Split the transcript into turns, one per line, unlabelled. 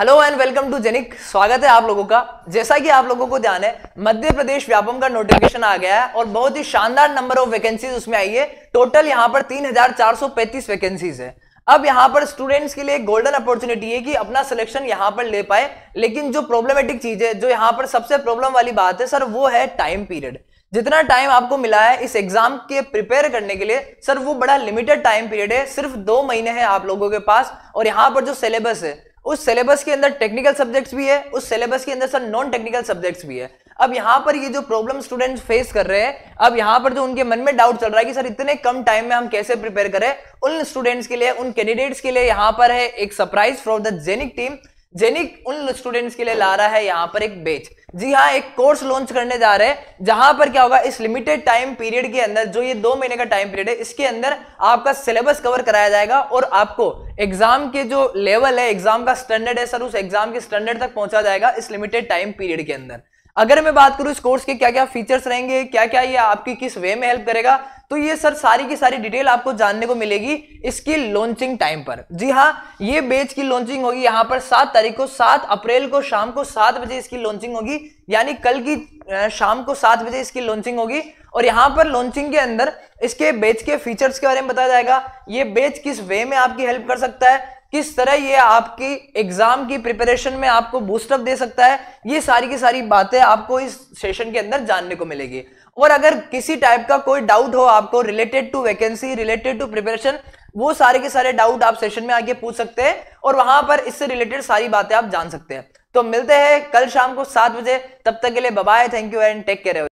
hello and welcome to Genic स्वागत है आप लोगों का जैसा कि आप लोगों को ध्यान है मध्य प्रदेश व्यापम का नोटिफिकेशन आ गया है और बहुत ही शानदार नंबर ऑफ वैकेंसीज उसमें आई है टोटल यहां पर 3435 वैकेंसीज है अब यहाँ पर स्टूडेंट्स के लिए गोल्डन अपॉर्चुनिटी है कि अपना सिलेक्शन यहाँ पर ले पाए लेकिन जो प्रॉब्लमेटिक चीज है जो यहाँ पर सबसे प्रॉब्लम वाली बात है सर वो है टाइम पीरियड जितना टाइम आपको मिला है इस एग्जाम के प्रिपेयर करने के लिए सर वो बड़ा लिमिटेड टाइम पीरियड है सिर्फ दो महीने हैं आप लोगों के पास और यहाँ पर जो सिलेबस है उस सिलेबस के अंदर टेक्निकल सब्जेक्ट्स भी है उस सिलेबस के अंदर सर नॉन टेक्निकल सब्जेक्ट्स भी है अब यहां पर ये जो प्रॉब्लम स्टूडेंट्स फेस कर रहे हैं अब यहाँ पर जो उनके मन में डाउट चल रहा है कि सर इतने कम टाइम में हम कैसे प्रिपेयर करें उन स्टूडेंट्स के लिए उन कैंडिडेट्स के लिए यहां पर है एक surprise for the Genic team Genic उन स्टूडेंट्स के लिए ला रहा है यहाँ पर एक बेच जी हाँ एक कोर्स लॉन्च करने जा रहे हैं जहां पर क्या होगा इस लिमिटेड टाइम पीरियड के अंदर जो ये दो महीने का टाइम पीरियड है इसके अंदर आपका सिलेबस कवर कराया जाएगा और आपको एग्जाम के जो लेवल है एग्जाम का स्टैंडर्ड है सर उस एग्जाम के स्टैंडर्ड तक पहुंचा जाएगा इस लिमिटेड टाइम पीरियड के अंदर अगर मैं बात करूं इस कोर्स के क्या क्या फीचर्स रहेंगे क्या क्या ये आपकी किस वे में हेल्प करेगा तो ये सर सारी की सारी डिटेल आपको जानने को मिलेगी इसकी लॉन्चिंग टाइम पर जी हाँ ये बेच की लॉन्चिंग होगी यहाँ पर सात तारीख को सात अप्रैल को शाम को सात बजे इसकी लॉन्चिंग होगी यानी कल की शाम को सात बजे इसकी लॉन्चिंग होगी और यहाँ पर लॉन्चिंग के अंदर इसके बेच के फीचर्स के बारे में बताया जाएगा ये बेच किस वे में आपकी हेल्प कर सकता है किस तरह ये आपकी एग्जाम की प्रिपरेशन में आपको बूस्टअप दे सकता है ये सारी की सारी बातें आपको इस सेशन के अंदर जानने को मिलेगी और अगर किसी टाइप का कोई डाउट हो आपको related to vacancy related to preparation वो सारे के सारे डाउट आप सेशन में आके पूछ सकते हैं और वहां पर इससे रिलेटेड सारी बातें आप जान सकते हैं तो मिलते हैं कल शाम को सात बजे तब तक के लिए bye bye thank you and take care